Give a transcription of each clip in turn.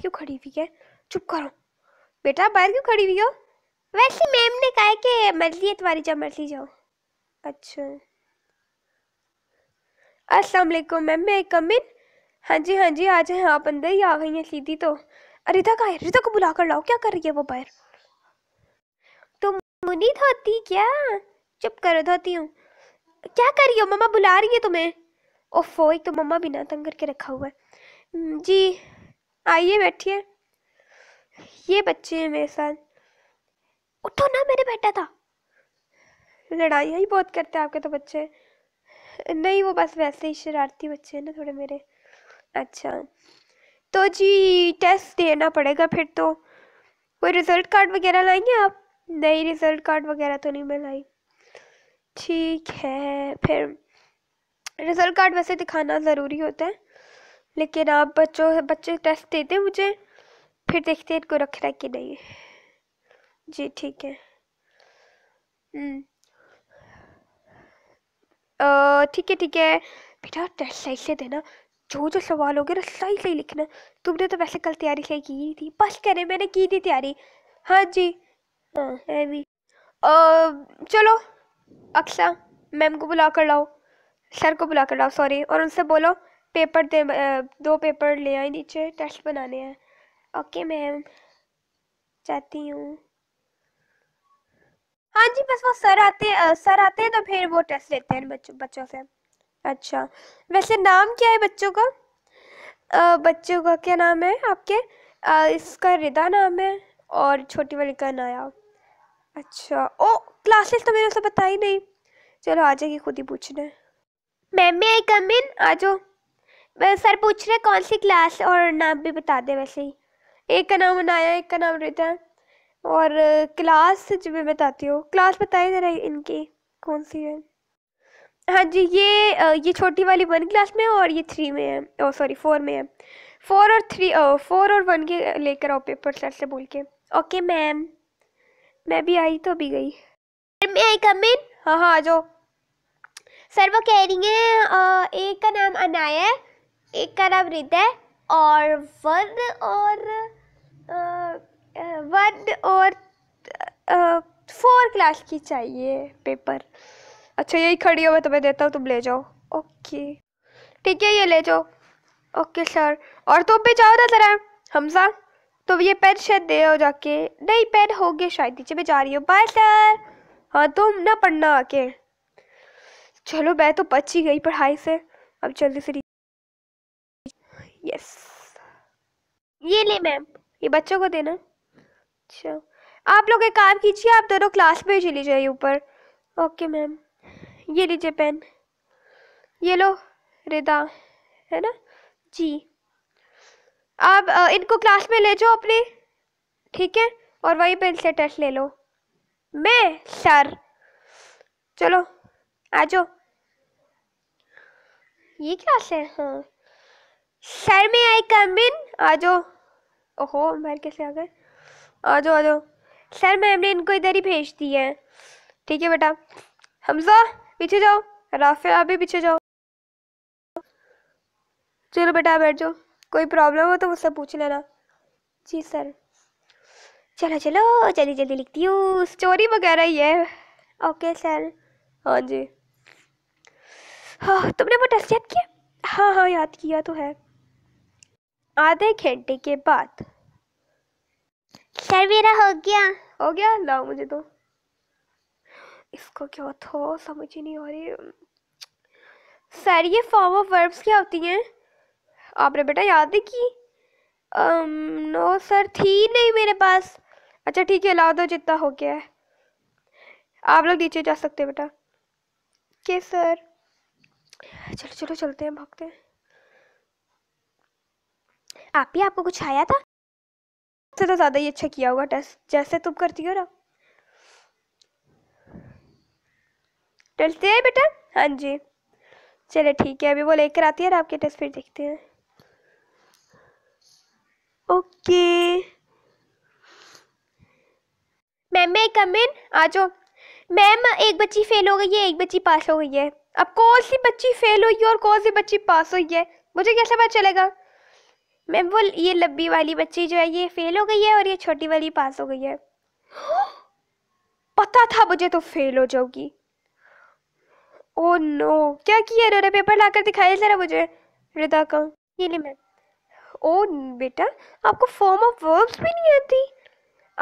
क्यों खड़ी हुई है चुप करो बेटा बाहर क्यों खड़ी हुई हो वैसे मैम ने कहा कि मर्जी है तुम्हारी जब मर्जी जाओ अच्छा अस्सलाम वालेकुम मैम मैं कम इन हाँ जी हाँ जी आ जाए आप अंदर ही आ गई हैं सीधी तो रिता कहा है रिता को बुला कर लाओ क्या कर रही है वो बाहर तुम तो मुनी धोती क्या चुप करो धोती हूँ क्या कर रही हो मम्मा बुला रही है तुम्हें ओफो एक तो मम्मा बिना तंग करके रखा हुआ है जी आइए बैठिए ये बच्चे हैं मेरे साथ उठो ना मेरे बेटा था लड़ाई ही बहुत करते हैं आपके तो बच्चे नहीं वो बस वैसे ही शरारती बच्चे हैं ना थोड़े मेरे अच्छा तो जी टेस्ट देना पड़ेगा फिर तो कोई रिज़ल्ट कार्ड वगैरह लाएंगे आप नहीं रिज़ल्ट कार्ड वगैरह तो नहीं मैं लाई ठीक है फिर रिज़ल्ट कार्ड वैसे दिखाना ज़रूरी होता है लेकिन आप बच्चों बच्चे टेस्ट देते मुझे फिर देखते इनको रखना कि नहीं जी ठीक है हम्म। ठीक है ठीक है बेटा टेस्ट सही से देना जो जो सवाल हो गए ना सही सही लिखना तुमने तो वैसे कल तैयारी सही की थी बस करें मैंने की थी तैयारी हाँ जी हाँ है भी चलो अक्सा मैम को बुला कर लाओ सर को बुला कर लाओ सॉरी और उनसे बोलो पेपर दे दो पेपर ले आए नीचे टेस्ट बनाने हैं ओके मैम चाहती हूँ हाँ जी बस वो सर आते सर आते हैं तो फिर वो टेस्ट लेते हैं बच्चों बच्चों से अच्छा वैसे नाम क्या है बच्चों का आ, बच्चों का क्या नाम है आपके आ, इसका रिदा नाम है और छोटी वाली का नया अच्छा ओ क्लासेस तो मैंने उसे बताई नहीं चलो आ जाएगी खुद ही पूछने मैम मैं आई कम इन आ जाओ सर पूछ रहे कौन सी क्लास और नाम भी बता दें वैसे ही एक का नाम अनाया एक का नाम रिता और क्लास जो मैं बताती हूँ क्लास बताए ज़रा इनकी कौन सी है हाँ जी ये ये छोटी वाली वन क्लास में है और ये थ्री में है ओ सॉरी फोर में है फोर और थ्री ओ फोर और वन के लेकर आओ पेपर सर से बोल के ओके मैम मैं भी आई तो अभी गई मैं आई कम इन हाँ हाँ आ जाओ सर वो कह रही हैं एक का नाम अनाया है एक का नाम है और वन और वन और फोर क्लास की चाहिए पेपर अच्छा यही खड़ी हो मैं तुम्हें देता हूँ तुम ले जाओ ओके ठीक है ये ले जाओ ओके सर और तुम भी जाओ ना जरा हमजा तो ये पेन शायद दे हो जाके नहीं पेन हो गए शायद नीचे मैं जा रही हो बाय सर हाँ तुम ना पढ़ना आके चलो मैं तो बच ही गई पढ़ाई से अब जल्दी से यस ये ले मैम ये बच्चों को देना अच्छा आप लोग एक काम कीजिए आप दोनों क्लास में चली जाइए ऊपर ओके मैम ये लीजिए पेन ये लो रिदा है ना जी आप इनको क्लास में ले जाओ अपने ठीक है और वहीं पेन इनसे टेस्ट ले लो मैं सर चलो आ जाओ ये क्लास है हाँ सर में आई कम इन आ जाओ ओहो बाहर कैसे आ गए आ जाओ आ जाओ सर मैम ने इनको इधर ही भेज दिए है ठीक है बेटा हमजा पीछे जाओ राफे आप भी पीछे जाओ चलो बेटा बैठ जाओ कोई प्रॉब्लम हो तो मुझसे पूछ लेना जी सर चलो चलो जल्दी जल्दी लिखती हूँ स्टोरी वगैरह ही है ओके सर हाँ जी हाँ तुमने वो टेस्ट याद किया हाँ हाँ याद किया तो है आधे घंटे के बाद सर मेरा हो गया हो गया लाओ मुझे तो इसको क्या था समझ ही नहीं आ रही सर ये फॉर्म ऑफ वर्ब्स क्या होती हैं आपने बेटा याद है कि नो सर थी नहीं मेरे पास अच्छा ठीक है ला दो जितना हो गया है आप लोग नीचे जा सकते हैं बेटा के सर चलो चलो चलते हैं भागते हैं आप ही आपको कुछ आया था सबसे तो ज़्यादा ही अच्छा किया होगा टेस्ट जैसे तुम करती हो ना टेस्ट दिया बेटा हाँ जी चले ठीक है अभी वो लेकर आती है आपके टेस्ट फिर देखते हैं ओके मैम मैं कम इन आ जाओ मैम एक बच्ची फेल हो गई है एक बच्ची पास हो गई है अब कौन सी बच्ची फेल हुई है और कौन सी बच्ची पास हुई है मुझे कैसे पता चलेगा मैम वो ये लब्बी वाली बच्ची जो है ये फेल हो गई है और ये छोटी वाली पास हो गई है पता था मुझे तो फेल हो जाओगी ओ oh नो क्या किया रो इन्होंने पेपर लाकर दिखाया जरा मुझे रिदा का ये ले मैम ओ oh बेटा आपको फॉर्म ऑफ वर्ब्स भी नहीं आती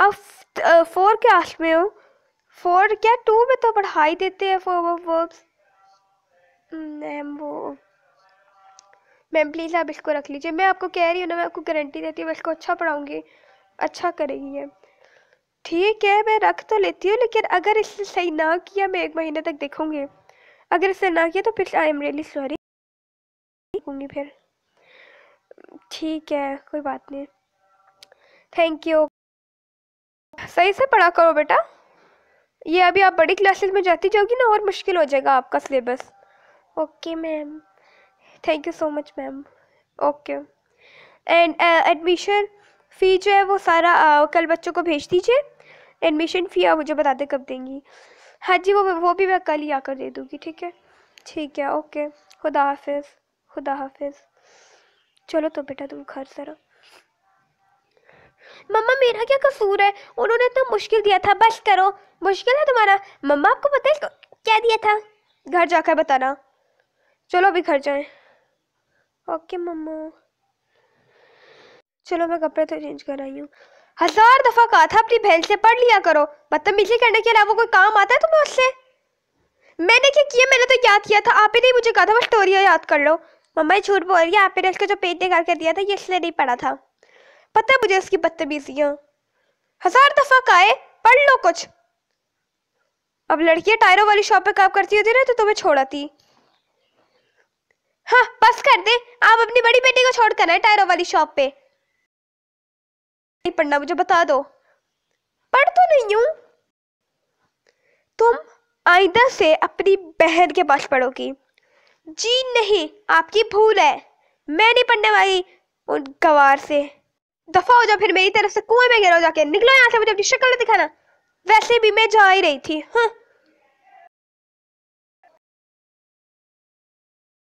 आप फोर क्लास में हो फोर क्या टू में तो पढ़ाई देते हैं फॉर्म ऑफ वर्ब्स मैम वो मैम प्लीज़ आप इसको रख लीजिए मैं आपको कह रही हूँ ना मैं आपको गारंटी देती हूँ मैं इसको अच्छा पढ़ाऊँगी अच्छा करेगी ये ठीक है मैं रख तो लेती हूँ लेकिन अगर इसने सही ना किया मैं एक महीने तक देखूँगी अगर इसने ना किया तो फिर आई एम रियली सॉरी देखूँगी फिर ठीक है कोई बात नहीं थैंक यू सही से पढ़ा करो बेटा ये अभी आप बड़ी क्लासेस में जाती जाओगी ना और मुश्किल हो जाएगा आपका syllabus okay ma'am thank you so much ma'am okay and admission fee जो है वो सारा uh, कल बच्चों को भेज दीजिए एडमिशन फ़ी आप मुझे बता दें कब देंगी हाँ जी वो वो भी मैं कल ही आकर दे दूँगी ठीक है ठीक है ओके खुदा हाफिज़ खुदा हाफिज़ चलो तो बेटा तुम घर सर मम्मा मेरा क्या कसूर है उन्होंने इतना तो मुश्किल दिया था बस करो मुश्किल है तुम्हारा मम्मा आपको पता है क्या दिया था घर जाकर बताना चलो अभी घर जाएं ओके मम्मो चलो मैं कपड़े तो चेंज कर आई हूँ हजार दफा कहा था अपनी बहन से पढ़ लिया करो बदतमीजी करने के अलावा कोई काम आता है तुम्हें उससे मैंने क्या किया मैंने तो याद किया था आप ही नहीं मुझे कहा था बस स्टोरिया याद कर लो मम्मा ये झूठ बोल रही है आपने उसका ने जो पेट निकाल कर दिया था ये इसलिए नहीं पढ़ा था पता है मुझे उसकी बदतमीजियाँ हजार दफा कहा पढ़ लो कुछ अब लड़कियां टायरों वाली शॉप पे काम करती होती ना तो तुम्हें छोड़ाती हाँ बस कर दे आप अपनी बड़ी बेटी को छोड़ कर टायरों वाली शॉप पे नहीं पढ़ना मुझे बता दो पढ़ तो नहीं हूं तुम आइंदा से अपनी बहन के पास पढ़ोगी जी नहीं आपकी भूल है मैं नहीं पढ़ने वाली उन गवार से दफा हो जाओ फिर मेरी तरफ से कुएं में गिरा जाके निकलो यहां से मुझे अपनी शक्ल दिखाना वैसे भी मैं जा ही रही थी हाँ